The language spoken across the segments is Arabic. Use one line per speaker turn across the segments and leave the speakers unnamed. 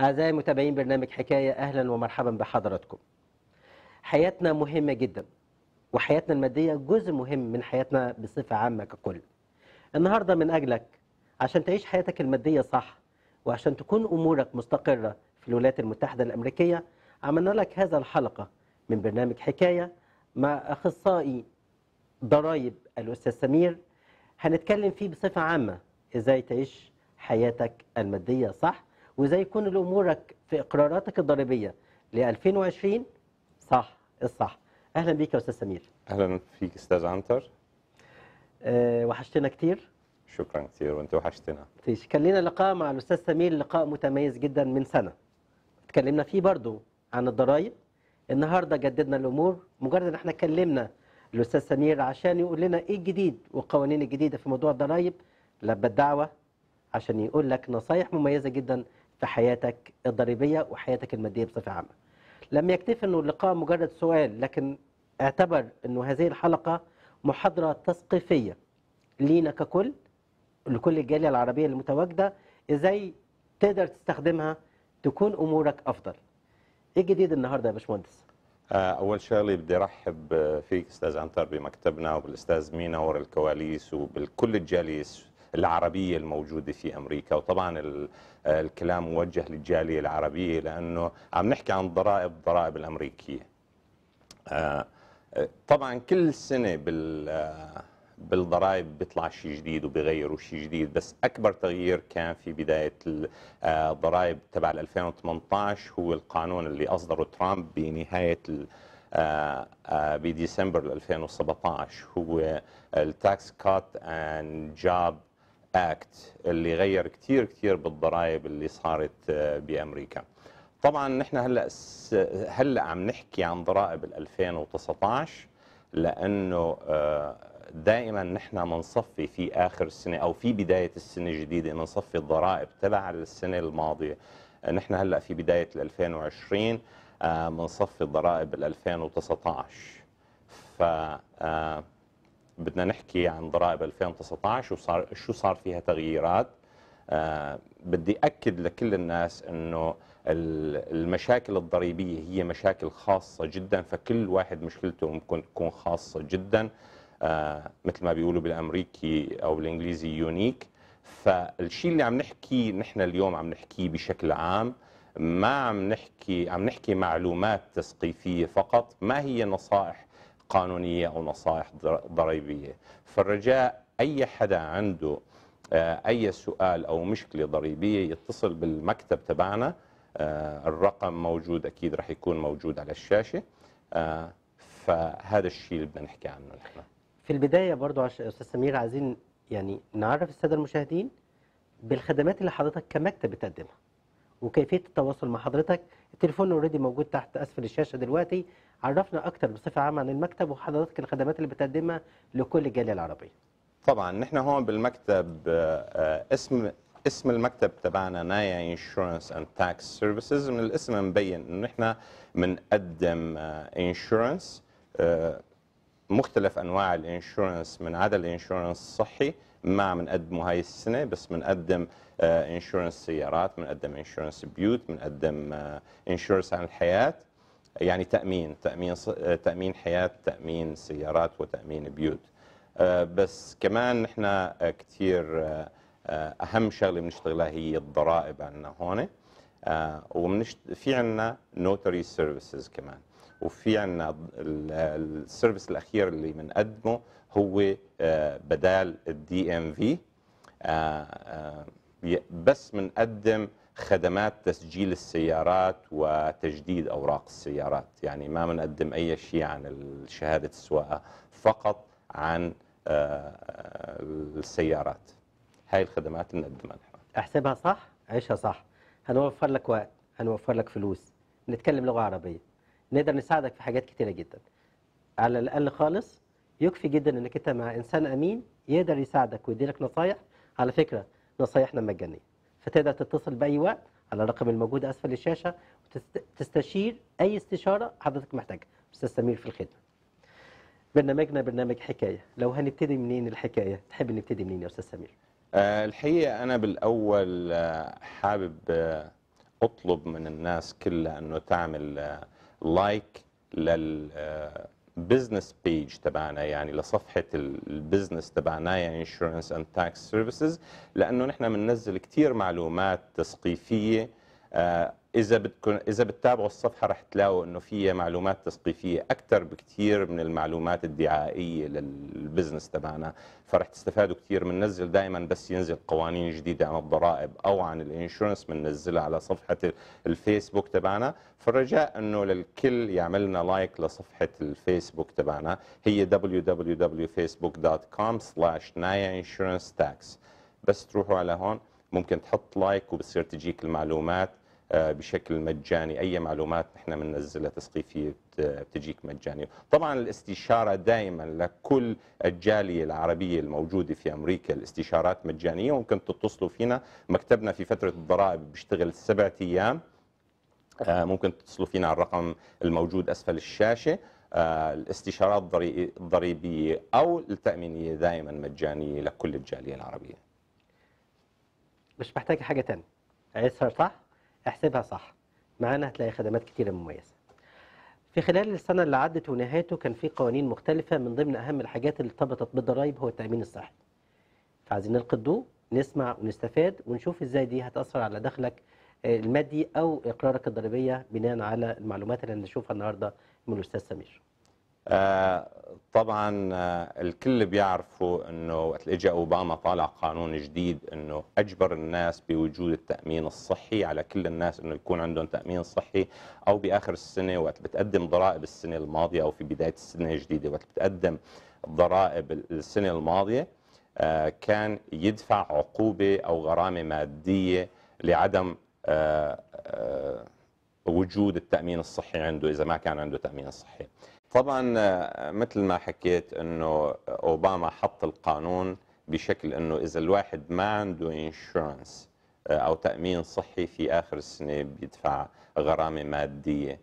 أعزائي متابعين برنامج حكاية أهلا ومرحبا بحضراتكم حياتنا مهمة جدا وحياتنا المادية جزء مهم من حياتنا بصفة عامة ككل النهاردة من أجلك عشان تعيش حياتك المادية صح وعشان تكون أمورك مستقرة في الولايات المتحدة الأمريكية عملنا لك هذا الحلقة من برنامج حكاية مع أخصائي ضرائب الأستاذ سمير هنتكلم فيه بصفة عامة إزاي تعيش حياتك المادية صح وازاي يكون امورك في اقراراتك الضريبيه ل 2020 صح الصح اهلا بيك يا استاذ سمير
اهلا فيك استاذ عنتر
أه وحشتنا كتير
شكرا كتير وانت وحشتنا
كان لنا لقاء مع الاستاذ سمير لقاء متميز جدا من سنه اتكلمنا فيه برضو عن الضرايب النهارده جددنا الامور مجرد ان احنا اتكلمنا الاستاذ سمير عشان يقول لنا ايه الجديد والقوانين الجديده في موضوع الضرايب لبى الدعوه عشان يقول لك نصايح مميزه جدا في حياتك الضريبيه وحياتك الماديه بصفه عامه. لم يكتف انه اللقاء مجرد سؤال لكن اعتبر انه هذه الحلقه محاضره تثقيفيه لينا ككل لكل الجاليه العربيه المتواجده ازاي تقدر تستخدمها تكون امورك افضل. ايه الجديد النهارده يا باشمهندس؟
آه، اول شغله بدي ارحب فيك استاذ عنتر بمكتبنا وبالاستاذ مينا ورا الكواليس وبكل الجاليس العربية الموجودة في أمريكا وطبعا الكلام موجه للجالية العربية لأنه عم نحكي عن ضرائب الضرائب الأمريكية آه، طبعا كل سنة بال بالضرائب بيطلع شيء جديد وبيغيروا شيء جديد بس اكبر تغيير كان في بدايه الضرائب آه، تبع 2018 هو القانون اللي اصدره ترامب بنهايه آه، بديسمبر 2017 هو التاكس كات اند جاب اكت اللي غير كثير كثير بالضرائب اللي صارت آه، بامريكا طبعا نحن هلا هلا عم نحكي عن ضرائب 2019 لانه آه، دائما نحن بنصفي في اخر السنه او في بدايه السنه الجديده بنصفي الضرائب تبع السنه الماضيه نحن هلا في بدايه 2020 بنصفي آه، الضرائب 2019 ف بدنا نحكي عن ضرائب 2019 وصار شو صار فيها تغييرات آه، بدي أكد لكل الناس أنه المشاكل الضريبية هي مشاكل خاصة جدا فكل واحد مشكلته ممكن تكون خاصة جدا آه، مثل ما بيقولوا بالأمريكي أو بالإنجليزي يونيك فالشيء اللي عم نحكيه نحن اليوم عم نحكيه بشكل عام ما عم نحكي عم نحكي معلومات تثقيفية فقط ما هي نصائح قانونية أو نصائح ضريبية فالرجاء أي حدا عنده آه، أي سؤال أو مشكلة ضريبية يتصل بالمكتب تبعنا آه، الرقم موجود أكيد رح يكون موجود على الشاشة آه، فهذا الشيء اللي بدنا نحكي عنه نحن
في البداية برضو أستاذ سمير عايزين يعني نعرف السادة المشاهدين بالخدمات اللي حضرتك كمكتب بتقدمها وكيفية التواصل مع حضرتك التليفون اوريدي موجود تحت أسفل الشاشة دلوقتي عرفنا اكتر بصفه عامه عن المكتب وحضرتك الخدمات اللي بتقدمها لكل الجاليه العربيه
طبعا نحن هون بالمكتب آه، اسم اسم المكتب تبعنا نايا انشورنس اند تاكس سيرفيسز من الاسم مبين انه احنا بنقدم انشورنس مختلف انواع الانشورنس من عدا الانشورنس الصحي ما عم نقدمه هاي السنه بس بنقدم انشورنس آه، سيارات بنقدم انشورنس بيوت بنقدم انشورنس آه، عن الحياه يعني تامين تامين آه، تامين حياه تامين سيارات وتامين بيوت آه، بس كمان نحن آه، كثير اهم شغله بنشتغلها هي الضرائب عندنا هون ومنشت... في عندنا نوتري سيرفيسز كمان وفي عندنا السيرفيس الاخير اللي بنقدمه هو بدال الدي ام في بس بنقدم خدمات تسجيل السيارات وتجديد أوراق السيارات يعني ما بنقدم أي شيء عن شهادة السواقة فقط عن آه، آه، السيارات هاي الخدمات بنقدمها نحن
أحسبها صح عيشها صح هنوفر لك وقت هنوفر لك فلوس نتكلم لغة عربية نقدر نساعدك في حاجات كتيرة جدا على الأقل خالص يكفي جدا انك انت مع انسان امين يقدر يساعدك ويديلك نصايح على فكره نصايحنا مجانيه فتقدر تتصل باي وقت على الرقم الموجود اسفل الشاشه وتستشير اي استشاره حضرتك محتاجها استاذ سمير في الخدمه برنامجنا برنامج حكايه لو هنبتدي منين الحكايه تحب نبتدي منين يا استاذ سمير
آه، الحقيقه انا بالاول آه، حابب آه، اطلب من الناس كلها انه تعمل لايك لل بزنس بيج تبعنا يعني لصفحه البزنس تبعنا يعني انشورنس اند تاكس سيرفيسز لانه نحن بننزل كثير معلومات تثقيفيه آه، اذا بدكم اذا بتتابعوا الصفحه رح تلاقوا انه في معلومات تثقيفيه اكثر بكثير من المعلومات الدعائيه للبزنس تبعنا فرح تستفادوا كثير بننزل دائما بس ينزل قوانين جديده عن الضرائب او عن الانشورنس بننزلها على صفحه الفيسبوك تبعنا فالرجاء انه للكل يعمل لنا لايك لصفحه الفيسبوك تبعنا هي www.facebook.com/nayainsuranceTax بس تروحوا على هون ممكن تحط لايك وبصير تجيك المعلومات آه، بشكل مجاني اي معلومات نحن بننزلها تثقيفيه آه، بتجيك مجاني طبعا الاستشاره دائما لكل الجاليه العربيه الموجوده في امريكا الاستشارات مجانيه ممكن تتصلوا فينا مكتبنا في فتره الضرائب بيشتغل سبعة ايام آه، ممكن تتصلوا فينا على الرقم الموجود اسفل الشاشه الاستشارات الضريبيه او التامينيه دائما مجانيه لكل الجاليه العربيه
مش محتاجه حاجه ثانيه ايسر صح احسبها صح معانا هتلاقي خدمات كتيرة مميزة في خلال السنة اللي عدت ونهايته كان في قوانين مختلفة من ضمن أهم الحاجات اللي ارتبطت بالضرايب هو التأمين الصحي فعايزين نلقي الضوء نسمع ونستفاد ونشوف ازاي دي هتأثر على دخلك آه، المادي أو إقرارك الضريبية بناء على المعلومات اللي هنشوفها النهاردة من الأستاذ سمير
آه، طبعا آه، الكل بيعرفوا انه وقت اجى اوباما طالع قانون جديد انه اجبر الناس بوجود التامين الصحي على كل الناس انه يكون عندهم تامين صحي او باخر السنه وقت بتقدم ضرائب السنه الماضيه او في بدايه السنه الجديده وقت بتقدم ضرائب السنه الماضيه آه، كان يدفع عقوبه او غرامه ماديه لعدم وجود التامين الصحي عنده اذا ما كان عنده تامين صحي. طبعا آه، مثل ما حكيت انه اوباما حط القانون بشكل انه اذا الواحد ما عنده انشورنس آه، او تامين صحي في اخر السنه بيدفع غرامه ماديه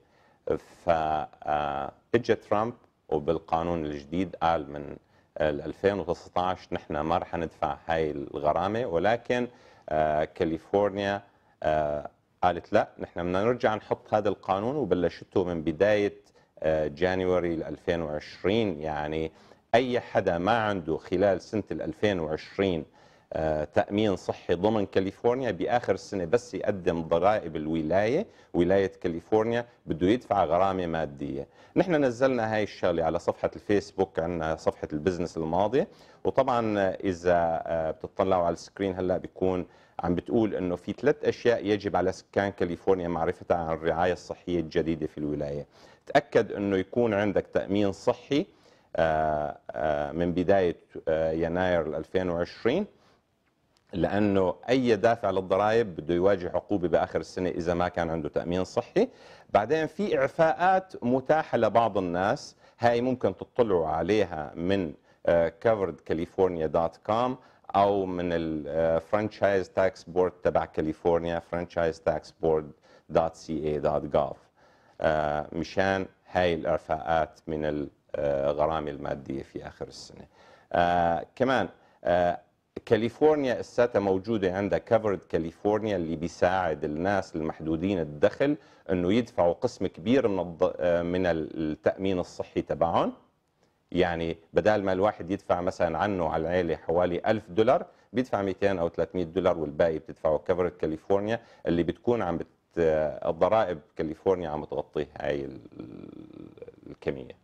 ف آه، اجى ترامب وبالقانون الجديد قال من 2019 نحن ما رح ندفع هاي الغرامه ولكن كاليفورنيا قالت لا نحن بدنا نرجع نحط هذا القانون وبلشته من بدايه جانيوري 2020 يعني أي حدا ما عنده خلال سنة 2020 آه، تأمين صحي ضمن كاليفورنيا بآخر السنة بس يقدم ضرائب الولاية ولاية كاليفورنيا بده يدفع غرامة مادية نحن نزلنا هاي الشغلة على صفحة الفيسبوك عندنا صفحة البزنس الماضية وطبعا إذا آه، بتطلعوا على السكرين هلأ بيكون عم بتقول انه في ثلاث اشياء يجب على سكان كاليفورنيا معرفتها عن الرعايه الصحيه الجديده في الولايه تاكد انه يكون عندك تامين صحي آه، آه، من بدايه آه، يناير 2020 لانه اي دافع للضرائب بده يواجه عقوبه باخر السنه اذا ما كان عنده تامين صحي بعدين في اعفاءات متاحه لبعض الناس هاي ممكن تطلعوا عليها من coveredcalifornia.com او من الفرانشايز تاكس بورد تبع كاليفورنيا فرانشايز تاكس بورد دوت سي اي دوت جوف مشان هاي الارفاقات من الغرامه آه، الماديه في اخر السنه آه، كمان آه، كاليفورنيا الساتا موجودة عندها كفرد كاليفورنيا اللي بيساعد الناس المحدودين الدخل انه يدفعوا قسم كبير من من التأمين الصحي تبعهم يعني بدل ما الواحد يدفع مثلا عنه على العيلة حوالي 1000 دولار بيدفع 200 أو 300 دولار والباقي بتدفعه كفر كاليفورنيا اللي بتكون عم بت الضرائب كاليفورنيا عم تغطي هاي الكمية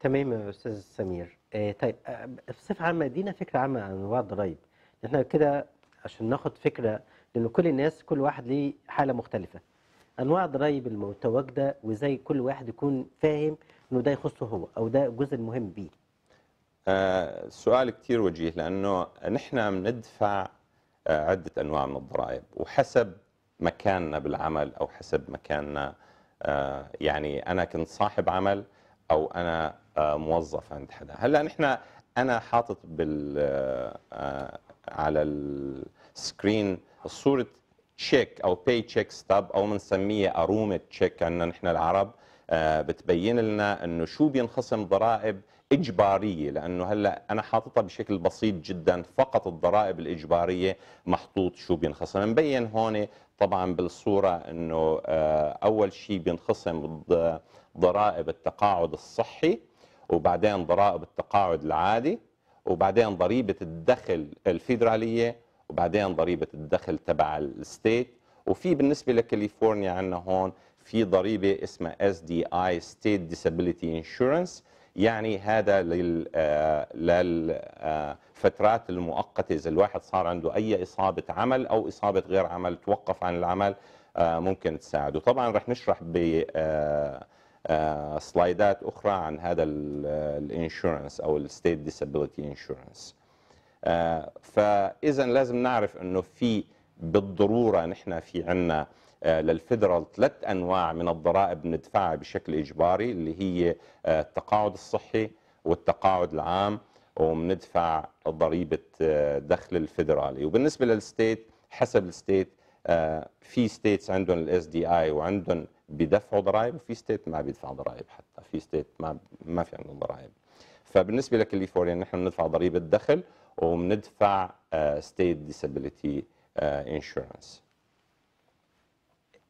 تمام يا أستاذ سمير آه، طيب آه، بصفة عامة دينا فكرة عامة عن أنواع الضرائب احنا كده عشان ناخد فكرة لأن كل الناس كل واحد ليه حالة مختلفة انواع ضرائب المتواجده وازاي كل واحد يكون فاهم انه ده يخصه هو او ده جزء مهم بيه
آه سؤال كثير وجيه لانه نحن بندفع آه عده انواع من الضرائب وحسب مكاننا بالعمل او حسب مكاننا آه يعني انا كنت صاحب عمل او انا آه موظف عند حدا هلا نحن انا حاطط بال آه, آه، على السكرين صوره تشيك او باي تشيك ستاب او بنسميه ارومه تشيك عندنا نحن العرب آه، بتبين لنا انه شو بينخصم ضرائب اجباريه لانه هلا انا حاططها بشكل بسيط جدا فقط الضرائب الاجباريه محطوط شو بينخصم مبين هون طبعا بالصوره انه آه، اول شيء بينخصم ضرائب التقاعد الصحي وبعدين ضرائب التقاعد العادي وبعدين ضريبه الدخل الفيدراليه وبعدين ضريبه الدخل تبع الستيت وفي بالنسبه لكاليفورنيا عندنا هون في ضريبه اسمها اس دي اي ستيت ديسابيليتي انشورنس يعني هذا لل آه، للفترات آه، المؤقته اذا الواحد صار عنده اي اصابه عمل او اصابه غير عمل توقف عن العمل آه، ممكن تساعد وطبعا رح نشرح ب سلايدات اخرى عن هذا الانشورنس او الستيت ديسابيليتي انشورنس آه، فاذا لازم نعرف انه في بالضروره نحن في عندنا آه، للفدرال ثلاث انواع من الضرائب ندفعها بشكل اجباري اللي هي آه، التقاعد الصحي والتقاعد العام وبندفع ضريبه دخل الفدرالي وبالنسبه للستيت حسب الستيت في ستيتس عندهم الاس دي اي وعندهم بيدفعوا ضرائب وفي ستيت ما بيدفع ضرائب حتى في ستيت ما ما في عندهم ضرائب فبالنسبه لكاليفورنيا نحن بندفع ضريبه دخل وبندفع ستيت ديسابيليتي انشورنس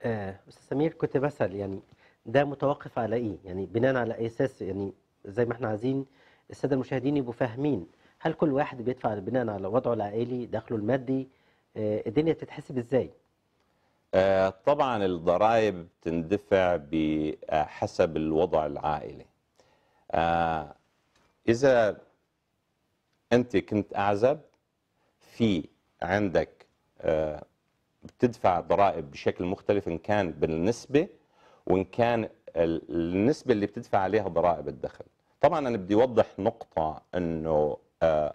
استاذ سمير كنت بسال يعني ده متوقف على ايه يعني بناء على اي اساس يعني زي ما احنا عايزين الساده المشاهدين يبقوا فاهمين هل كل واحد بيدفع بناء على وضعه العائلي دخله المادي آه الدنيا بتتحسب ازاي
آه طبعا الضرائب بتندفع بحسب الوضع العائلي آه اذا انت كنت اعزب في عندك آه، بتدفع ضرائب بشكل مختلف ان كان بالنسبه وان كان النسبه اللي بتدفع عليها ضرائب الدخل طبعا انا بدي اوضح نقطه انه آه،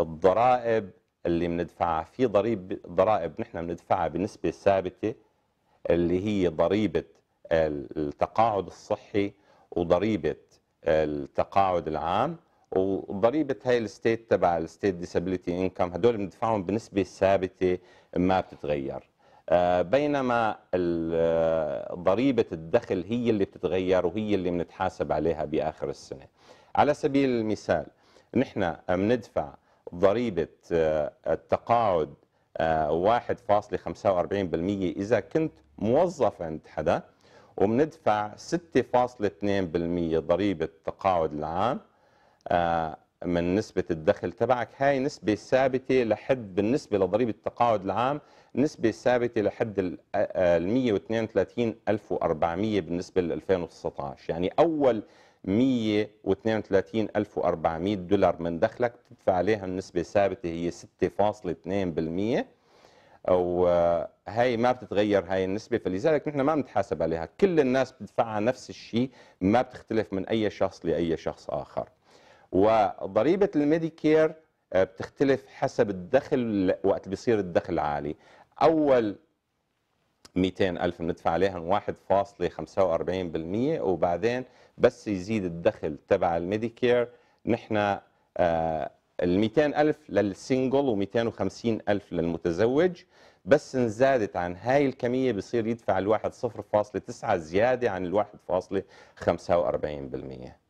الضرائب اللي بندفعها في ضريب ضرائب نحن بندفعها بنسبه ثابته اللي هي ضريبه التقاعد الصحي وضريبه التقاعد العام وضريبه هاي الستيت تبع الستيت ديسابيليتي انكم هدول بندفعهم بنسبه ثابته ما بتتغير آه، بينما آه، ضريبه الدخل هي اللي بتتغير وهي اللي بنتحاسب عليها باخر السنه على سبيل المثال نحن بندفع ضريبه آه، التقاعد 1.45% اذا كنت موظف عند حدا وبندفع 6.2% ضريبه التقاعد العام آه، من نسبة الدخل تبعك هاي نسبة ثابتة لحد بالنسبة لضريبة التقاعد العام نسبة ثابتة لحد ال 132400 آه، آه، بالنسبة لل 2019 يعني أول 132400 دولار من دخلك بتدفع عليها النسبة الثابتة هي 6.2% وهي ما بتتغير هاي النسبة فلذلك نحن ما بنتحاسب عليها كل الناس بتدفعها نفس الشيء ما بتختلف من أي شخص لأي شخص آخر وضريبه الميديكير آه، بتختلف حسب الدخل وقت بيصير الدخل عالي اول 200 ألف بندفع عليهم 1.45% وبعدين بس يزيد الدخل تبع الميديكير نحن آه، ال 200 ألف للسنجل و250 ألف للمتزوج بس ان زادت عن هاي الكمية بصير يدفع الواحد 0.9 زيادة عن الواحد فاصلة 1.45%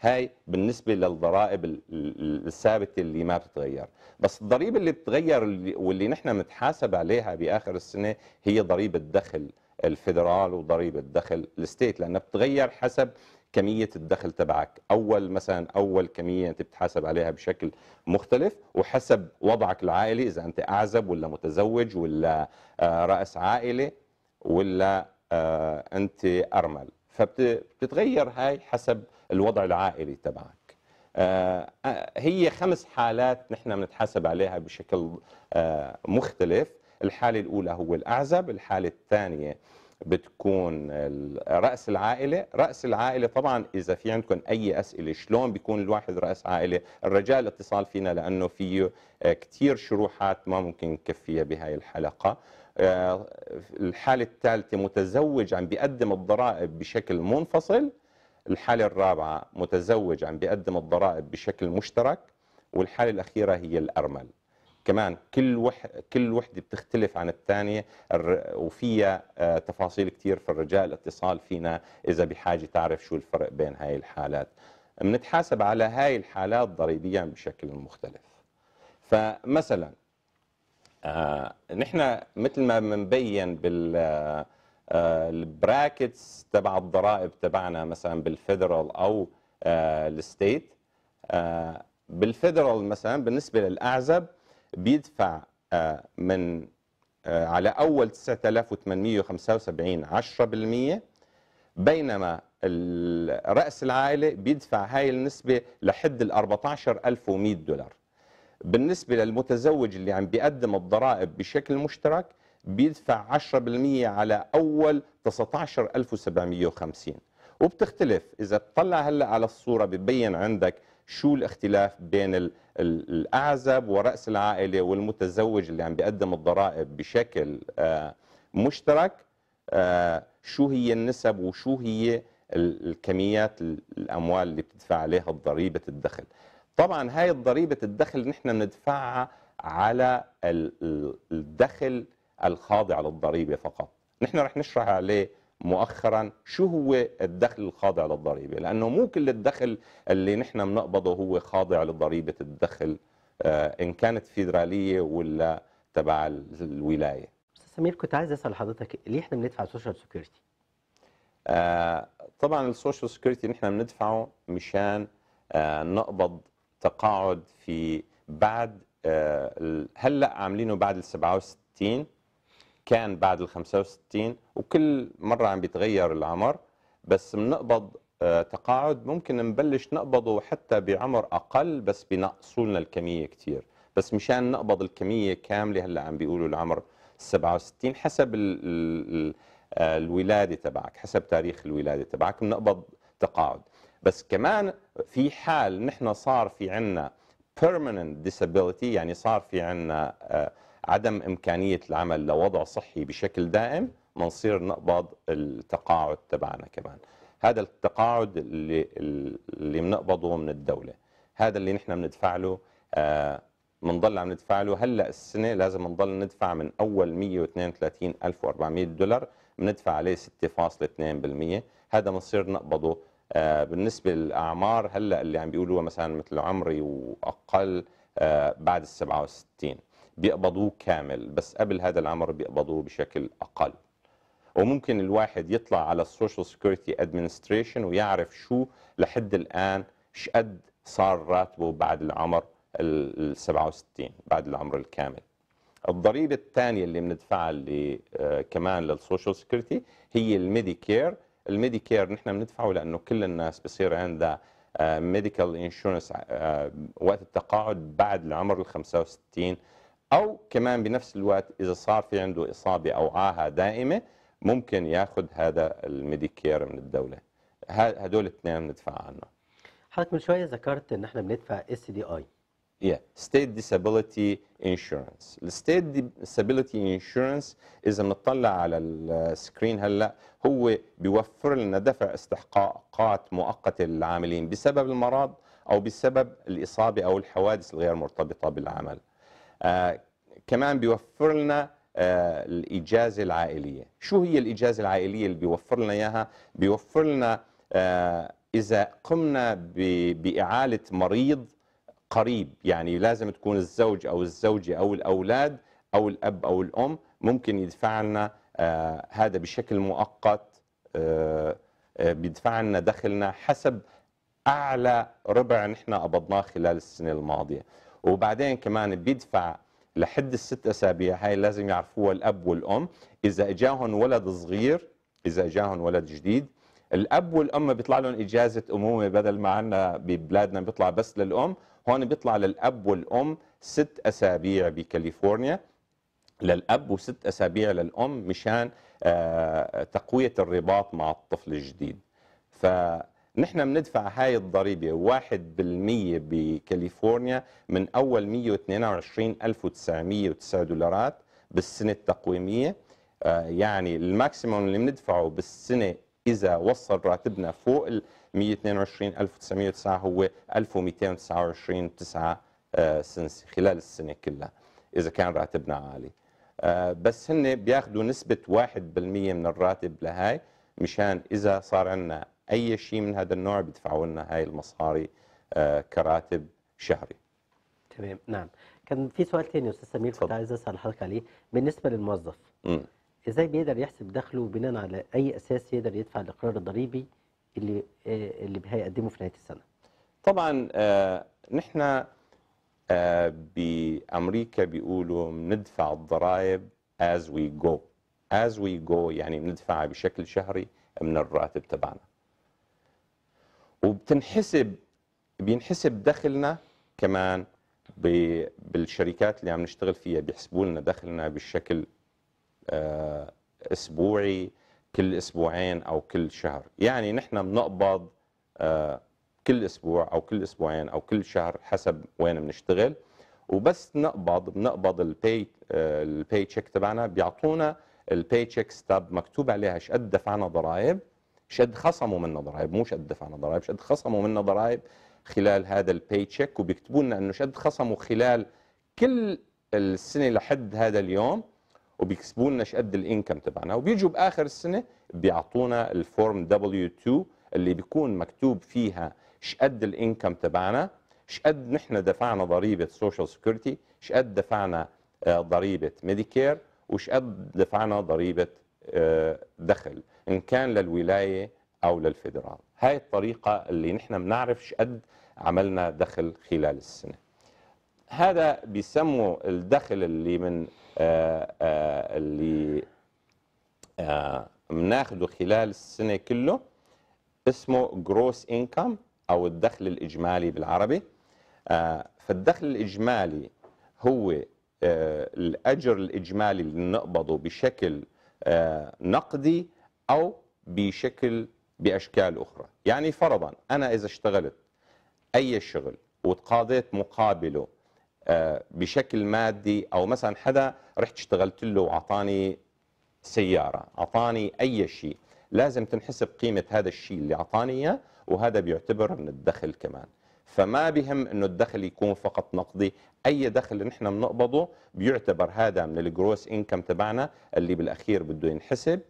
هاي بالنسبة للضرائب الثابتة اللي ما بتتغير بس الضريبة اللي بتتغير واللي نحن متحاسب عليها بآخر السنة هي ضريبة دخل الفدرال وضريبة دخل الستيت لأنها بتتغير حسب كمية الدخل تبعك أول مثلا أول كمية أنت بتحاسب عليها بشكل مختلف وحسب وضعك العائلي إذا أنت أعزب ولا متزوج ولا آه، رأس عائلة ولا آه، أنت أرمل فبتتغير هاي حسب الوضع العائلي تبعك آه، آه، هي خمس حالات نحن بنتحاسب عليها بشكل آه، مختلف الحالة الأولى هو الأعزب الحالة الثانية بتكون رأس العائلة رأس العائلة طبعا إذا في عندكم أي أسئلة شلون بيكون الواحد رأس عائلة الرجاء الاتصال فينا لأنه فيه كتير شروحات ما ممكن نكفيها بهاي الحلقة الحالة الثالثة متزوج عم بيقدم الضرائب بشكل منفصل الحالة الرابعة متزوج عم بيقدم الضرائب بشكل مشترك والحالة الأخيرة هي الأرمل كمان كل وح... كل وحده بتختلف عن الثانيه وفيها آه، تفاصيل كثير فالرجاء الاتصال فينا اذا بحاجه تعرف شو الفرق بين هاي الحالات بنتحاسب على هاي الحالات ضريبيا بشكل مختلف فمثلا آه نحن مثل ما بنبين بال آه، البراكتس تبع الضرائب تبعنا مثلا بالفيدرال او آه، الستيت آه، بالفيدرال مثلا بالنسبه للاعزب بيدفع من على اول 9875 10% بينما رأس العائلة بيدفع هاي النسبة لحد ال 14100 دولار بالنسبة للمتزوج اللي عم بيقدم الضرائب بشكل مشترك بيدفع 10% على أول 19750 وبتختلف إذا بتطلع هلأ على الصورة ببين عندك شو الاختلاف بين الأعزب ورأس العائلة والمتزوج اللي عم بيقدم الضرائب بشكل آه، مشترك آه، شو هي النسب وشو هي الكميات الأموال اللي بتدفع عليها ضريبة الدخل طبعا هاي ضريبة الدخل نحن ندفعها على الدخل الخاضع للضريبه فقط نحن رح نشرح عليه مؤخرا شو هو الدخل الخاضع للضريبه لانه مو كل الدخل اللي نحن بنقبضه هو خاضع لضريبه الدخل آه، ان كانت فيدراليه ولا تبع الولايه
استاذ سمير كنت عايز اسال حضرتك ليه احنا بندفع سوشيال آه، سكيورتي
طبعا السوشيال سكيورتي نحن بندفعه مشان آه، نقبض تقاعد في بعد هلا عاملينه بعد ال 67 كان بعد ال 65 وكل مرة عم بيتغير العمر بس بنقبض آه، تقاعد ممكن نبلش نقبضه حتى بعمر أقل بس بنقصوا لنا الكمية كثير بس مشان نقبض الكمية كاملة هلا عم بيقولوا العمر 67 حسب الـ الـ آه، الولادة تبعك حسب تاريخ الولادة تبعك بنقبض تقاعد بس كمان في حال نحن صار في عنا permanent disability يعني صار في عنا آه، عدم إمكانية العمل لوضع صحي بشكل دائم منصير نقبض التقاعد تبعنا كمان هذا التقاعد اللي اللي بنقبضه من الدولة هذا اللي نحن بندفع له بنضل آه، عم ندفع له هلا السنة لازم نضل ندفع من أول 132400 دولار بندفع عليه 6.2% هذا بنصير نقبضه آه، بالنسبة للأعمار هلا اللي عم بيقولوها مثلا مثل عمري وأقل آه، بعد ال 67 بيقبضوه كامل بس قبل هذا العمر بيقبضوه بشكل أقل وممكن الواحد يطلع على السوشيال سيكيورتي ادمنستريشن ويعرف شو لحد الآن شقد صار راتبه بعد العمر ال 67 بعد العمر الكامل الضريبة الثانية اللي بندفعها اللي آه، كمان للسوشيال سيكيورتي هي الميديكير الميديكير نحن بندفعه لأنه كل الناس بصير عندها ميديكال آه، انشورنس آه، وقت التقاعد بعد العمر ال 65 أو كمان بنفس الوقت إذا صار في عنده إصابة أو عاهة دائمة ممكن ياخذ هذا الميديكير من الدولة هدول الاثنين بندفع عنه
حضرتك من شوية ذكرت إن احنا بندفع اس دي اي
Yeah, State Disability Insurance. الستيت Disability Insurance إذا بنطلع على السكرين هلا هو بيوفر لنا دفع استحقاقات مؤقتة للعاملين بسبب المرض أو بسبب الإصابة أو الحوادث الغير مرتبطة بالعمل. آه، كمان بيوفر لنا آه، الإجازة العائلية شو هي الإجازة العائلية اللي بيوفر لنا إياها بيوفر لنا آه، إذا قمنا بإعالة مريض قريب يعني لازم تكون الزوج أو الزوجة أو الأولاد أو الأب أو الأم ممكن يدفع لنا هذا بشكل مؤقت بيدفع لنا دخلنا حسب أعلى ربع نحن قبضناه خلال السنة الماضية وبعدين كمان بيدفع لحد الست اسابيع هاي لازم يعرفوها الاب والام اذا اجاهم ولد صغير اذا اجاهم ولد جديد الاب والام بيطلع لهم اجازه امومه بدل ما عندنا ببلادنا بيطلع بس للام هون بيطلع للاب والام ست اسابيع بكاليفورنيا للاب وست اسابيع للام مشان آه، تقويه الرباط مع الطفل الجديد ف نحن بندفع هاي الضريبه 1% بكاليفورنيا من اول 122909 دولارات بالسنه التقويميه آه، يعني الماكسيموم اللي بندفعه بالسنه اذا وصل راتبنا فوق ال 122909 هو 1229 آه، سنس خلال السنه كلها اذا كان راتبنا عالي آه، بس هن بياخذوا نسبه 1% من الراتب لهي مشان اذا صار عندنا اي شيء من هذا النوع بيدفعوا لنا هاي المصاري آه، كراتب شهري
تمام نعم كان في سؤال يا استاذ سمير كنت عايز اسال حضرتك عليه بالنسبه للموظف امم ازاي بيقدر يحسب دخله بناء على اي اساس يقدر يدفع الاقرار الضريبي اللي آه، اللي هيقدمه في نهايه السنه
طبعا آه نحن آه بامريكا بيقولوا بندفع الضرائب as we go as we go يعني بندفعها بشكل شهري من الراتب تبعنا وبتنحسب بينحسب دخلنا كمان بالشركات اللي عم نشتغل فيها بيحسبوا لنا دخلنا بالشكل آه، اسبوعي كل اسبوعين او كل شهر يعني نحن بنقبض آه، كل اسبوع او كل اسبوعين او كل شهر حسب وين بنشتغل وبس نقبض بنقبض البي البي تشيك تبعنا بيعطونا البي تشيك ستاب مكتوب عليها ايش قد دفعنا ضرائب شد خصموا منا ضرائب مو شد دفعنا ضرائب شد خصموا منا ضرائب خلال هذا البي تشيك وبيكتبوا لنا انه شد خصموا خلال كل السنه لحد هذا اليوم وبيكسبوا لنا شقد الانكم تبعنا وبيجوا باخر السنه بيعطونا الفورم دبليو 2 اللي بيكون مكتوب فيها شقد الانكم تبعنا شقد نحن دفعنا ضريبه سوشيال سكيورتي شقد دفعنا ضريبه ميديكير وشقد دفعنا ضريبه آه، دخل إن كان للولاية أو للفدرال هاي الطريقة اللي نحن بنعرفش قد عملنا دخل خلال السنة هذا بيسموا الدخل اللي من آآ آه، آآ آه، اللي بناخده خلال السنة كله اسمه جروس انكم أو الدخل الإجمالي بالعربي فالدخل الإجمالي هو الأجر الإجمالي اللي بنقبضه بشكل آه، نقدي أو بشكل بأشكال أخرى يعني فرضا أنا إذا اشتغلت أي شغل وتقاضيت مقابله آه، بشكل مادي أو مثلا حدا رحت اشتغلت له وأعطاني سيارة أعطاني أي شيء لازم تنحسب قيمة هذا الشيء اللي أعطاني إياه وهذا بيعتبر من الدخل كمان فما بهم أنه الدخل يكون فقط نقدي اي دخل نحن بنقبضه بيعتبر هذا من الجروس انكم تبعنا اللي بالاخير بده ينحسب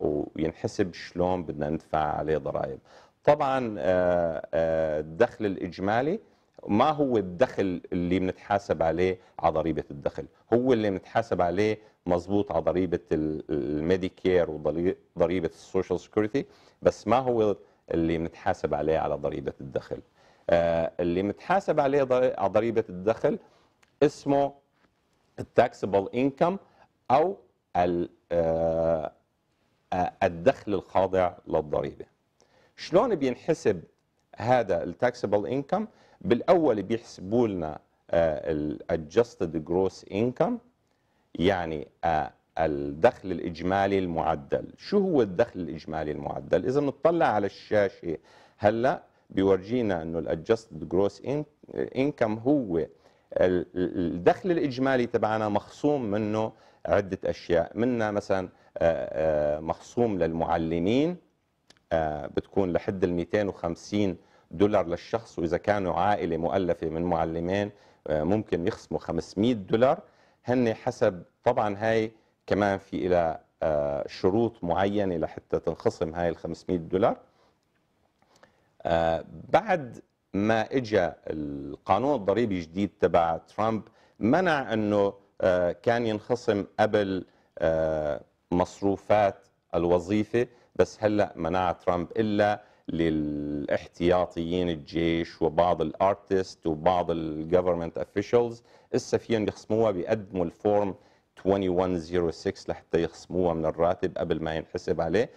وينحسب شلون بدنا ندفع عليه ضرائب طبعا آه، آه، الدخل الاجمالي ما هو الدخل اللي بنتحاسب عليه على ضريبه الدخل هو اللي بنتحاسب عليه مضبوط على ضريبه الميديكير وضريبه السوشيال سكيورتي بس ما هو اللي بنتحاسب عليه على ضريبه الدخل آه، اللي متحاسب عليه على ضريبه الدخل اسمه التاكسبل انكم او آه، آه، الدخل الخاضع للضريبه شلون بينحسب هذا التاكسبل انكم بالاول بيحسبوا لنا الادجستد جروس انكم يعني آه، الدخل الاجمالي المعدل شو هو الدخل الاجمالي المعدل اذا بنطلع على الشاشه هلا بيورجينا انه الادجستد جروس انكم هو الدخل الاجمالي تبعنا مخصوم منه عده اشياء منا مثلا آه، آه، مخصوم للمعلمين آه، بتكون لحد ال 250 دولار للشخص واذا كانوا عائله مؤلفه من معلمين ممكن يخصموا 500 دولار هن حسب طبعا هاي كمان في إلى شروط معينة لحتى تنخصم هاي ال 500 دولار بعد ما اجى القانون الضريبي الجديد تبع ترامب منع انه آه، كان ينخصم قبل آه، مصروفات الوظيفه بس هلا منع ترامب الا للاحتياطيين الجيش وبعض الارتست وبعض الجفرمنت اوفيشلز هسه فيهم يخصموها بيقدموا الفورم 2106 لحتى يخصموها من الراتب قبل ما ينحسب عليه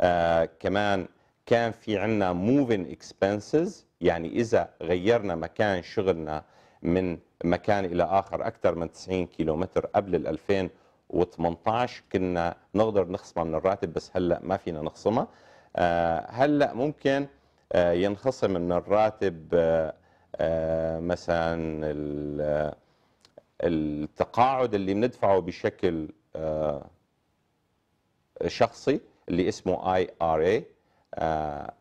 آه كمان كان في عندنا موفين اكسبنسز يعني اذا غيرنا مكان شغلنا من مكان الى اخر اكثر من 90 كيلومتر قبل ال 2018 كنا نقدر نخصمها من الراتب بس هلا ما فينا نخصمها آه، هلا ممكن آه، ينخصم من الراتب آه، مثلا التقاعد اللي بندفعه بشكل شخصي اللي اسمه اي ار اي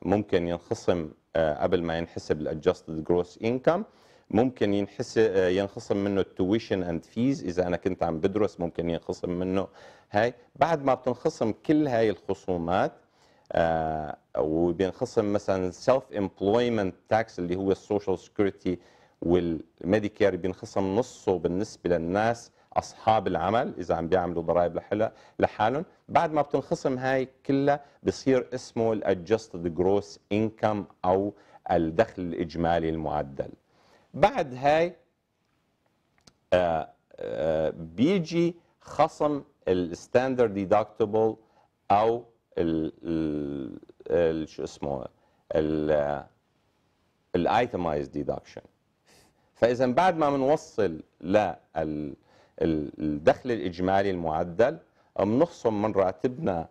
ممكن ينخصم آه، قبل ما ينحسب الادجستد جروس انكم ممكن ينحسب آه، ينخصم منه التويشن اند فيز اذا انا كنت عم بدرس ممكن ينخصم منه هاي بعد ما بتنخصم كل هاي الخصومات آه، وبينخصم مثلا سيلف امبلويمنت تاكس اللي هو السوشيال سكيورتي والميديكير بينخصم نصه بالنسبه للناس اصحاب العمل اذا عم بيعملوا ضرائب لحالهم بعد ما بتنخصم هاي كلها بصير اسمه الادجستد جروس انكم او الدخل الاجمالي المعدل بعد هاي آه، آه، بيجي خصم الستاندرد ديدكتبل او ال شو اسمه ال الايتمايز ديدكشن فاذا بعد ما بنوصل لل الدخل الإجمالي المعدل بنخصم من راتبنا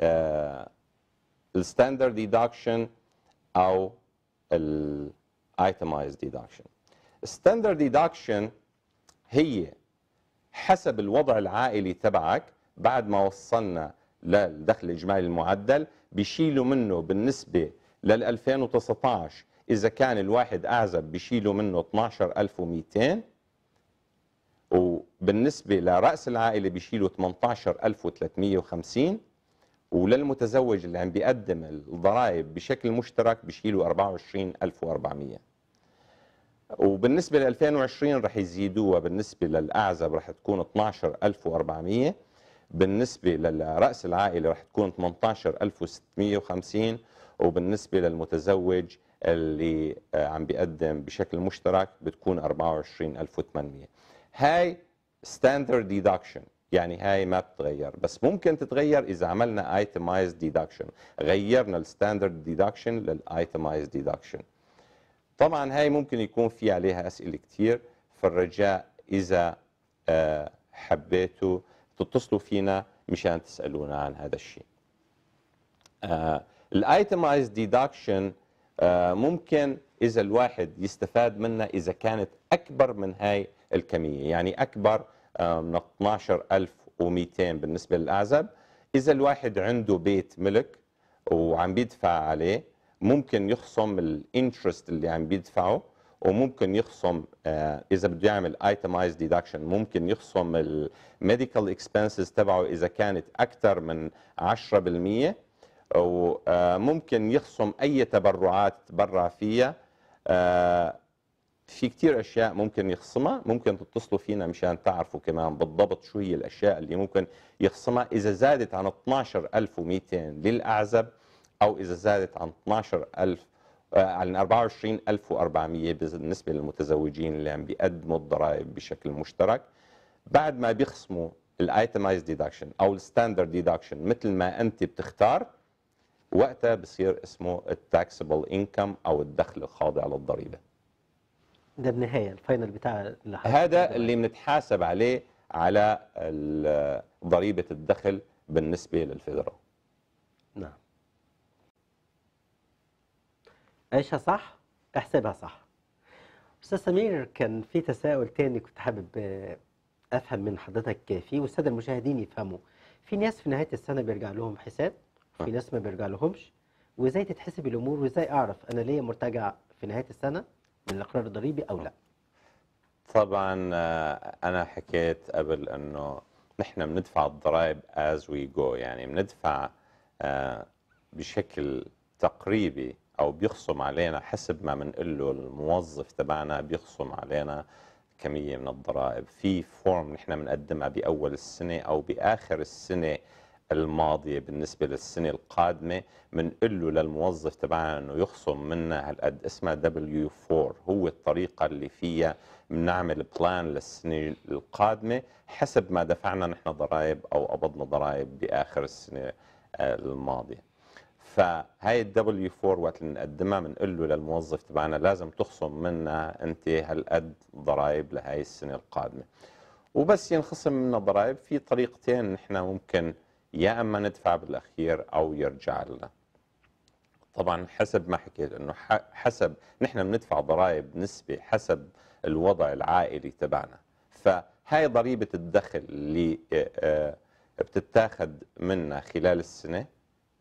آه، الستاندرد ديدكشن أو الايتمايز ديدكشن الستاندرد ديدكشن هي حسب الوضع العائلي تبعك بعد ما وصلنا للدخل الإجمالي المعدل بيشيلوا منه بالنسبة لل 2019 إذا كان الواحد أعزب بيشيلوا منه 12200 وبالنسبة لرأس العائلة بيشيلوا 18350 وللمتزوج اللي عم بيقدم الضرائب بشكل مشترك بيشيلوا 24400 وبالنسبة ل 2020 رح يزيدوها بالنسبة للأعزب رح تكون 12400 بالنسبة لرأس العائلة رح تكون 18650 وبالنسبة للمتزوج اللي عم بيقدم بشكل مشترك بتكون 24800 هاي ستاندرد ديدكشن يعني هاي ما بتتغير بس ممكن تتغير اذا عملنا ايتمايزد ديدكشن غيرنا الستاندرد ديدكشن للايتمايزد ديدكشن طبعا هاي ممكن يكون في عليها اسئله كثير فالرجاء اذا آه، حبيتوا تتصلوا فينا مشان تسالونا عن هذا الشيء آه، الايتمايزد آه، ديدكشن ممكن اذا الواحد يستفاد منها اذا كانت اكبر من هاي الكميه يعني اكبر من 12200 بالنسبه للاعزب اذا الواحد عنده بيت ملك وعم بيدفع عليه ممكن يخصم الانترست اللي عم بيدفعه وممكن يخصم آه، اذا بده يعمل ايتمايز ديدكشن ممكن يخصم الميديكال اكسبنسز تبعه اذا كانت اكثر من 10% وممكن آه، يخصم اي تبرعات تبرع فيها آه، في كتير اشياء ممكن يخصمها ممكن تتصلوا فينا مشان تعرفوا كمان بالضبط شو هي الاشياء اللي ممكن يخصمها اذا زادت عن 12200 للاعزب او اذا زادت عن 12000 آه، عن 24400 بالنسبه للمتزوجين اللي عم بيقدموا الضرائب بشكل مشترك بعد ما بيخصموا الايتمايز ديدكشن او الستاندرد ديدكشن مثل ما انت بتختار وقتها بصير اسمه التاكسبل انكم او الدخل الخاضع للضريبه
ده النهايه الفاينل بتاع اللي
هذا اللي بنتحاسب عليه على ضريبه الدخل بالنسبه للفيدرال نعم
عيشها صح احسبها صح استاذ سمير كان في تساؤل تاني كنت حابب افهم من حضرتك فيه والساده المشاهدين يفهموا في ناس في نهايه السنه بيرجع لهم حساب وفي آه. ناس ما بيرجع لهمش وازاي تتحسب الامور وازاي اعرف انا ليا مرتجع في نهايه السنه من الاقرار الضريبي او لا
طبعا آه، انا حكيت قبل انه نحن بندفع الضرائب از وي جو يعني بندفع آه، بشكل تقريبي او بيخصم علينا حسب ما بنقول له الموظف تبعنا بيخصم علينا كميه من الضرائب في فورم نحن بنقدمها باول السنه او باخر السنه الماضية بالنسبة للسنة القادمة بنقول له للموظف تبعنا انه يخصم منا هالقد اسمها دبليو 4 هو الطريقة اللي فيها بنعمل بلان للسنة القادمة حسب ما دفعنا نحن ضرائب او قبضنا ضرائب باخر السنة آه، الماضية فهاي الدبليو 4 وقت اللي نقدمها بنقول له للموظف تبعنا لازم تخصم منا انت هالقد ضرائب لهي السنه القادمه وبس ينخصم منا ضرائب في طريقتين نحن ممكن يا اما ندفع بالاخير او يرجع لنا طبعا حسب ما حكيت انه حسب نحن بندفع ضرائب نسبه حسب الوضع العائلي تبعنا فهي ضريبه الدخل اللي بتتاخذ منا خلال السنه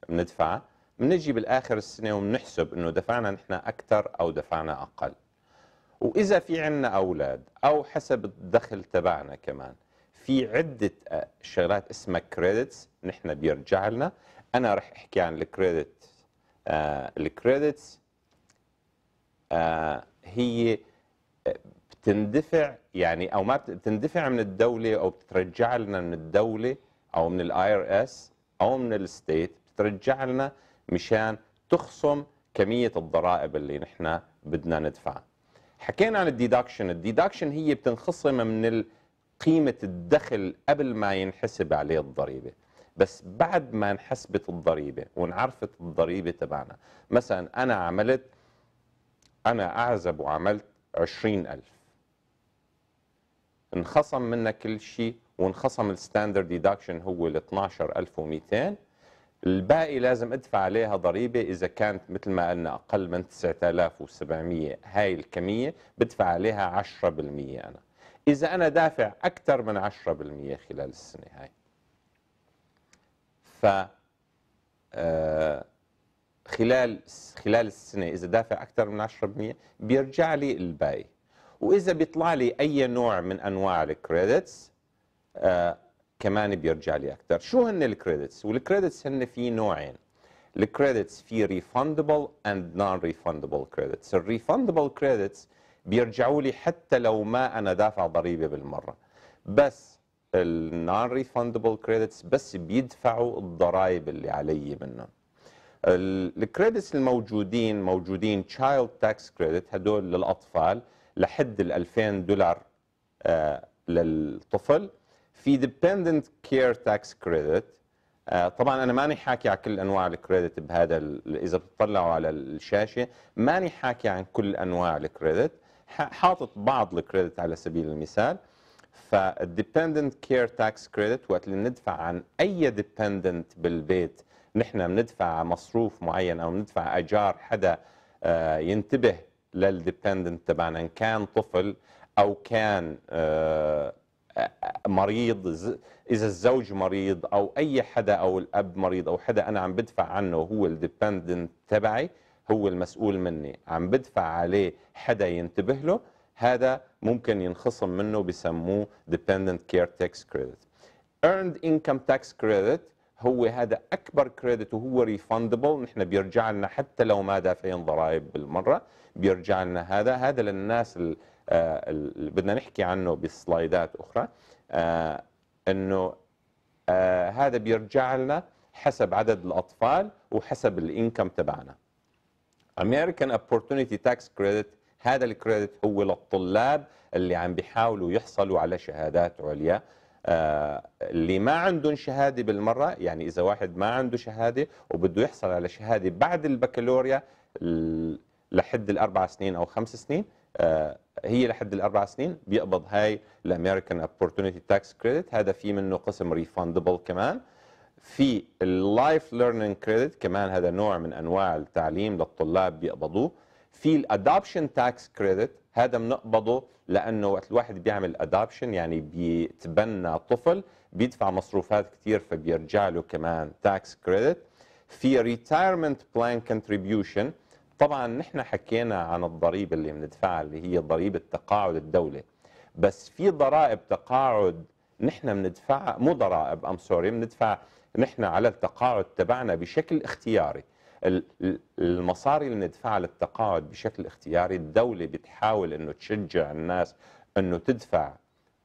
بندفعها بنجي بالاخر السنه وبنحسب انه دفعنا نحن اكثر او دفعنا اقل واذا في عندنا اولاد او حسب الدخل تبعنا كمان في عده آه، شغلات اسمها كريدتس نحن بيرجع لنا انا رح احكي عن الكريدت آه الكريدتس آه هي آه، بتندفع يعني او ما بتندفع من الدوله او بتترجع لنا من الدوله او من الاي ار اس او من الستيت بترجع لنا مشان تخصم كميه الضرائب اللي نحن بدنا ندفعها. حكينا عن الديدكشن، الديدكشن هي بتنخصم من الـ قيمة الدخل قبل ما ينحسب عليه الضريبة بس بعد ما انحسبت الضريبة وانعرفت الضريبة تبعنا مثلا أنا عملت أنا أعزب وعملت عشرين ألف انخصم منها كل شيء وانخصم الستاندرد ديدكشن هو ال 12200 الباقي لازم ادفع عليها ضريبه اذا كانت مثل ما قلنا اقل من 9700 هاي الكميه بدفع عليها 10% انا إذا أنا دافع أكثر من 10% خلال السنة هاي ف آه، خلال خلال السنة إذا دافع أكثر من 10% بيرجع لي الباقي وإذا بيطلع لي أي نوع من أنواع الكريدتس آه، كمان بيرجع لي أكثر شو هن الكريدتس؟ والكريدتس هن في نوعين الكريدتس في refundable and non refundable credits الريفندبل كريدتس بيرجعوا لي حتى لو ما انا دافع ضريبه بالمره بس النون ريفندبل كريدتس بس بيدفعوا الضرائب اللي علي منهم الكريدتس الموجودين موجودين تشايلد تاكس كريدت هدول للاطفال لحد ال 2000 دولار آه، للطفل في ديبندنت كير تاكس كريدت طبعا انا ماني حاكي على كل انواع الكريدت بهذا اذا بتطلعوا على الشاشه ماني حاكي عن كل انواع الكريدت حاطط بعض الكريدت على سبيل المثال فالديبندنت كير تاكس كريدت وقت اللي بندفع عن اي ديبندنت بالبيت نحن بندفع مصروف معين او بندفع اجار حدا آه، ينتبه للديبندنت تبعنا ان كان طفل او كان آه، مريض اذا الزوج مريض او اي حدا او الاب مريض او حدا انا عم بدفع عنه هو الديبندنت تبعي هو المسؤول مني عم بدفع عليه حدا ينتبه له هذا ممكن ينخصم منه بسموه dependent care tax credit earned income tax credit هو هذا اكبر كريدت وهو ريفندبل نحن بيرجع لنا حتى لو ما دافعين ضرائب بالمره بيرجع لنا هذا هذا للناس آه، اللي بدنا نحكي عنه بسلايدات اخرى آه، انه آه، هذا بيرجع لنا حسب عدد الاطفال وحسب الانكم تبعنا American Opportunity Tax Credit هذا الكريدت هو للطلاب اللي عم بيحاولوا يحصلوا على شهادات عليا آه اللي ما عندهم شهاده بالمره يعني اذا واحد ما عنده شهاده وبده يحصل على شهاده بعد البكالوريا لحد الاربع سنين او خمس سنين آه هي لحد الاربع سنين بيقبض هاي الامريكان اوبورتونيتي تاكس كريدت هذا في منه قسم ريفاندبل كمان في اللايف ليرنينج كريدت كمان هذا نوع من انواع التعليم للطلاب بيقبضوه في الادابشن تاكس كريدت هذا بنقبضه لانه وقت الواحد بيعمل ادابشن يعني بيتبنى طفل بيدفع مصروفات كثير فبيرجع له كمان تاكس كريدت في ريتايرمنت بلان كونتريبيوشن طبعا نحن حكينا عن الضريبه اللي بندفعها اللي هي ضريبه تقاعد الدوله بس في ضرائب تقاعد نحن بندفعها مو ضرائب ام سوري بندفع نحن على التقاعد تبعنا بشكل اختياري المصاري اللي ندفعها للتقاعد بشكل اختياري الدولة بتحاول انه تشجع الناس انه تدفع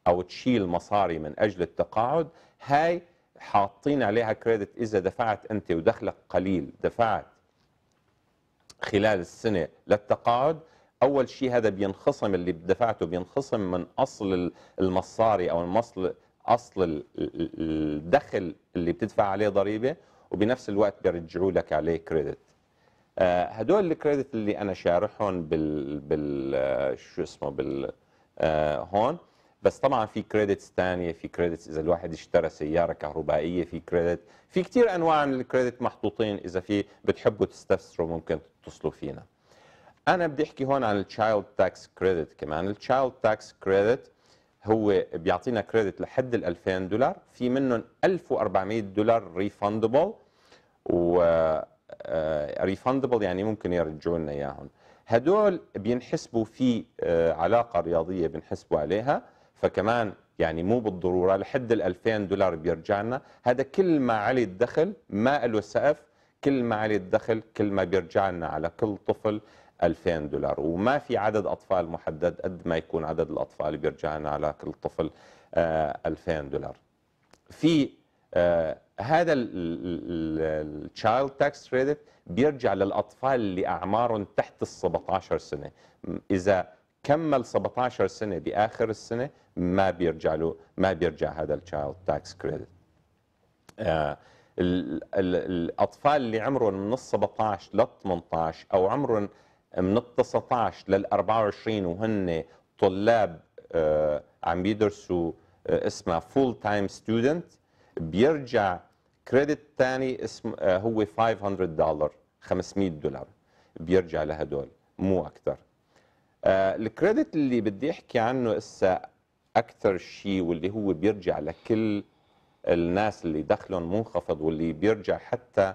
او تشيل مصاري من اجل التقاعد هاي حاطين عليها كريدت اذا دفعت انت ودخلك قليل دفعت خلال السنة للتقاعد أول شيء هذا بينخصم اللي دفعته بينخصم من أصل المصاري أو المصل اصل الدخل اللي بتدفع عليه ضريبه وبنفس الوقت بيرجعوا لك عليه كريدت آه، هدول الكريدت اللي انا شارحهم بال بال آه، شو اسمه بال آه، هون بس طبعا في كريدتس ثانيه في كريدتس اذا الواحد اشترى سياره كهربائيه في كريدت في كثير انواع من الكريدت محطوطين اذا في بتحبوا تستفسروا ممكن تتصلوا فينا انا بدي احكي هون عن التشايلد تاكس كريدت كمان التشايلد تاكس كريدت هو بيعطينا كريدت لحد ال 2000 دولار في منهم 1400 دولار ريفندبل و ريفندبل آه، يعني ممكن يرجعوا لنا اياهم هدول بينحسبوا في آه، علاقه رياضيه بينحسبوا عليها فكمان يعني مو بالضروره لحد ال 2000 دولار بيرجع لنا هذا كل ما علي الدخل ما له سقف كل ما علي الدخل كل ما بيرجع لنا على كل طفل 2000 دولار وما في عدد أطفال محدد قد ما يكون عدد الأطفال بيرجعنا على كل طفل 2000 آه، دولار في آه، هذا التشايلد تاكس كريدت بيرجع للأطفال اللي أعمارهم تحت ال 17 سنة إذا كمل 17 سنة بآخر السنة ما بيرجع له ما بيرجع هذا التشايلد تاكس كريدت الأطفال اللي عمرهم من ال 17 ل 18 أو عمرهم من ال 19 لل 24 وهن طلاب آه، عم بيدرسوا آه، اسمها فول تايم ستودنت بيرجع كريدت ثاني اسم آه، هو 500 دولار 500 دولار بيرجع لهدول مو اكثر الكريدت اللي بدي احكي عنه اسا اكثر شيء واللي هو بيرجع لكل الناس اللي دخلهم منخفض واللي بيرجع حتى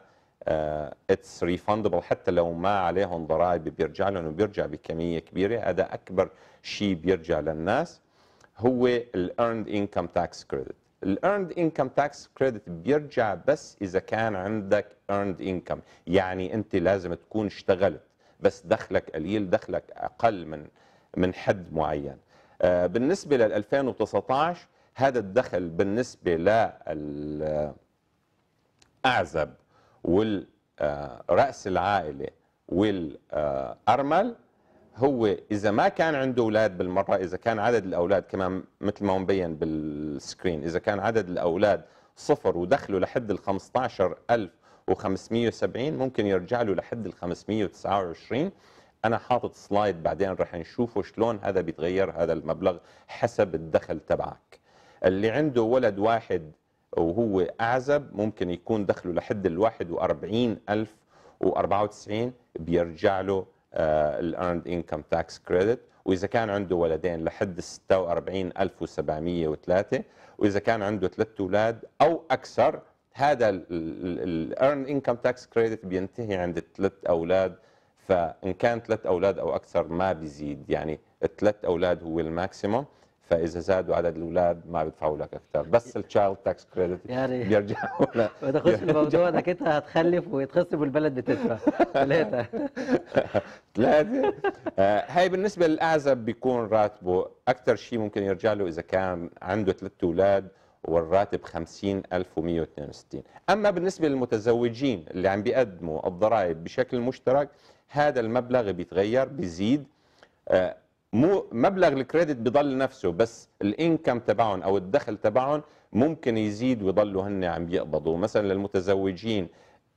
اتس uh, ريفاندبل حتى لو ما عليهم ضرائب بيرجع لهم وبيرجع بكميه كبيره هذا اكبر شيء بيرجع للناس هو الايرند انكم تاكس كريدت الايرند انكم تاكس كريدت بيرجع بس اذا كان عندك ايرند انكم يعني انت لازم تكون اشتغلت بس دخلك قليل دخلك اقل من من حد معين uh, بالنسبه لل 2019 هذا الدخل بالنسبه لل آه، اعزب والرأس آه، العائلة والأرمل آه، هو إذا ما كان عنده أولاد بالمرة إذا كان عدد الأولاد كمان مثل ما مبين بالسكرين إذا كان عدد الأولاد صفر ودخله لحد ال 15570 ممكن يرجع له لحد ال 529 انا حاطط سلايد بعدين رح نشوفه شلون هذا بيتغير هذا المبلغ حسب الدخل تبعك اللي عنده ولد واحد وهو أعزب ممكن يكون دخله لحد ال 41094 بيرجع له آه، Earned انكم تاكس كريدت واذا كان عنده ولدين لحد 46703 واذا كان عنده ثلاث اولاد او اكثر هذا Earned انكم تاكس كريدت بينتهي عند ثلاثة اولاد فان كان ثلاث اولاد او اكثر ما بيزيد يعني الثلاث اولاد هو الماكسيموم فاذا زادوا عدد الاولاد ما بيدفعوا لك اكثر بس التشايلد تاكس كريدت بيرجعوا لك ما الموضوع انك
انت هتخلف ويتخصم والبلد بتدفع ثلاثه
ثلاثه آه، هاي بالنسبه للاعزب بيكون راتبه اكثر شيء ممكن يرجع له اذا كان عنده ثلاث اولاد والراتب 50162 اما بالنسبه للمتزوجين اللي عم بيقدموا الضرائب بشكل مشترك هذا المبلغ بيتغير بيزيد آه، مو مبلغ الكريدت بضل نفسه بس الانكم تبعهم او الدخل تبعهم ممكن يزيد ويضلوا هن عم يقبضوا مثلا للمتزوجين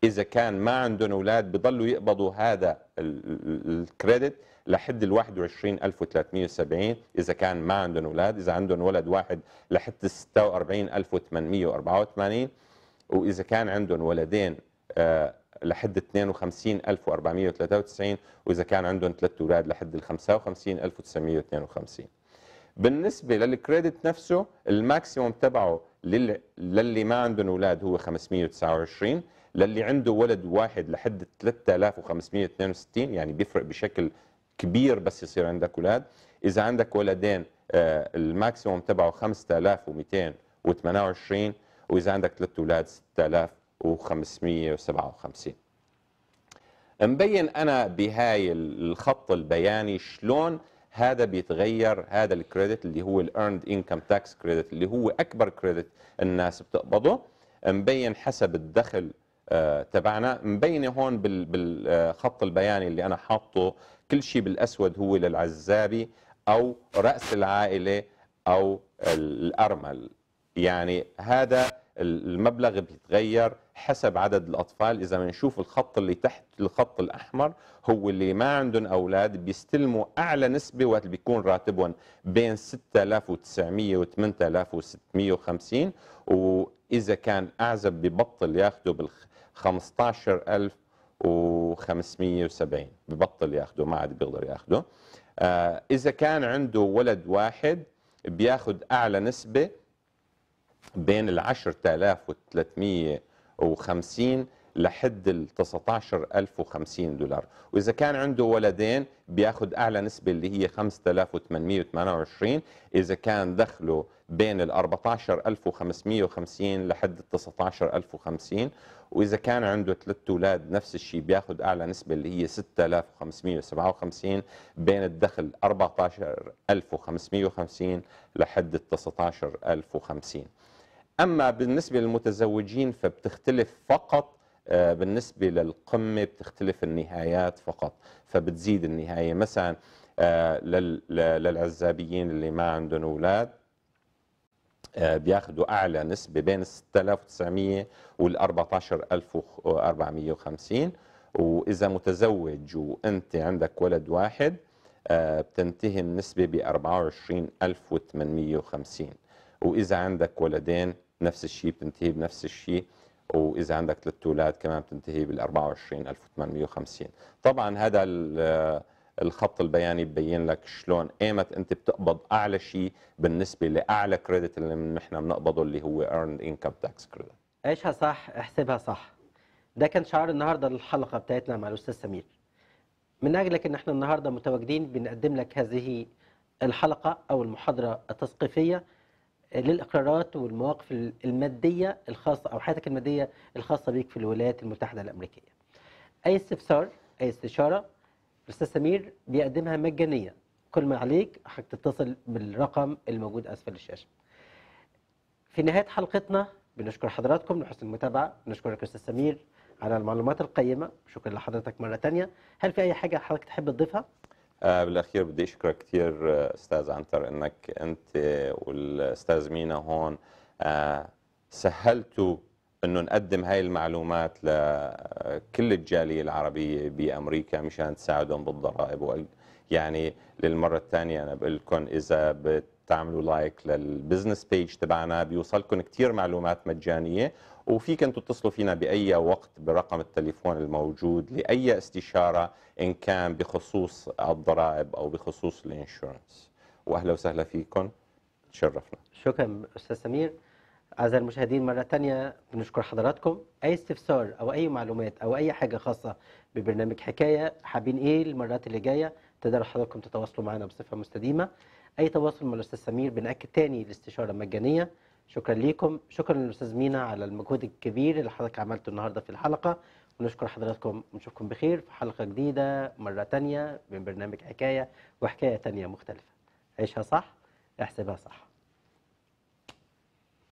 اذا كان ما عندهم اولاد بضلوا يقبضوا هذا الكريدت لحد ال 21370 اذا كان ما عندهم اولاد اذا عندهم ولد واحد لحد 46884 واذا كان عندهم ولدين آه لحد 52493 واذا كان عندهم ثلاث اولاد لحد 55952 بالنسبه للكريدت نفسه الماكسيموم تبعه للي ما عندهم اولاد هو 529 للي عنده ولد واحد لحد 3562 يعني بيفرق بشكل كبير بس يصير عندك اولاد اذا عندك ولدين آه، الماكسيموم تبعه 5228 واذا عندك ثلاث اولاد 6000 557 مبين انا بهاي الخط البياني شلون هذا بيتغير هذا الكريدت اللي هو الايرند انكم تاكس كريدت اللي هو اكبر كريدت الناس بتقبضه مبين حسب الدخل آه، تبعنا مبين هون بالخط البياني اللي انا حاطه كل شيء بالاسود هو للعزابي او راس العائله او الارمل يعني هذا المبلغ بيتغير حسب عدد الأطفال إذا بنشوف الخط اللي تحت الخط الأحمر هو اللي ما عندهم أولاد بيستلموا أعلى نسبة وقت بيكون راتبهم بين 6900 و 8650 وإذا كان أعزب ببطل ياخده بال 15570 ببطل ياخده ما عاد بيقدر ياخده آه إذا كان عنده ولد واحد بياخد أعلى نسبة بين ال 10300 و لحد ال 19050 دولار واذا كان عنده ولدين بياخذ اعلى نسبه اللي هي 5828 اذا كان دخله بين ال 14550 لحد ال 19050 واذا كان عنده ثلاث اولاد نفس الشيء بياخذ اعلى نسبه اللي هي 6557 بين الدخل 14550 لحد ال 19050 أما بالنسبة للمتزوجين فبتختلف فقط آه، بالنسبة للقمة بتختلف النهايات فقط فبتزيد النهاية مثلا آه، للعزابيين اللي ما عندهم أولاد آه، بياخذوا أعلى نسبة بين 6900 وال 14450 وإذا متزوج وأنت عندك ولد واحد بتنتهي النسبة ب 24850 وإذا عندك ولدين نفس الشيء بتنتهي بنفس الشيء واذا عندك ثلاث اولاد كمان بتنتهي بال 24850 طبعا هذا الخط البياني ببين لك شلون ايمت انت بتقبض اعلى شيء بالنسبه لاعلى كريدت اللي نحن بنقبضه اللي هو earned income tax credit
عيشها صح احسبها صح ده كان شعار النهارده للحلقه بتاعتنا مع الاستاذ سمير من اجلك ان احنا النهارده متواجدين بنقدم لك هذه الحلقه او المحاضره التثقيفيه للاقرارات والمواقف الماديه الخاصه او حياتك الماديه الخاصه بيك في الولايات المتحده الامريكيه. اي استفسار اي استشاره الاستاذ سمير بيقدمها مجانية كل ما عليك حضرتك تتصل بالرقم الموجود اسفل الشاشه. في نهايه حلقتنا بنشكر حضراتكم لحسن المتابعه، نشكرك استاذ سمير على المعلومات القيمه، شكرا لحضرتك مره ثانيه، هل في اي حاجه حضرتك تحب تضيفها؟
آه، بالاخير بدي اشكرك كثير آه، استاذ عنتر انك انت والاستاذ مينا هون آه، سهلتوا انه نقدم هاي المعلومات لكل الجاليه العربيه بامريكا مشان تساعدهم بالضرائب يعني للمره الثانيه انا بقول لكم اذا بت تعملوا لايك للبزنس بيج تبعنا بيوصلكم كثير معلومات مجانيه وفيكن تتصلوا فينا باي وقت برقم التليفون الموجود لاي استشاره ان كان بخصوص الضرائب او بخصوص الانشورنس واهلا وسهلا فيكم تشرفنا
شكرا استاذ سمير أعزائي المشاهدين مرة تانية بنشكر حضراتكم أي استفسار أو أي معلومات أو أي حاجة خاصة ببرنامج حكاية حابين إيه المرات اللي جاية تقدروا حضراتكم تتواصلوا معنا بصفة مستديمة اي تواصل مع الاستاذ سمير بناكد تاني الاستشاره مجانيه شكرا ليكم شكرا للاستاذ مينا على المجهود الكبير اللي حضرتك عملته النهارده في الحلقه ونشكر حضراتكم ونشوفكم بخير في حلقه جديده مره تانية من برنامج حكايه
وحكايه تانية مختلفه عيشها صح احسبها صح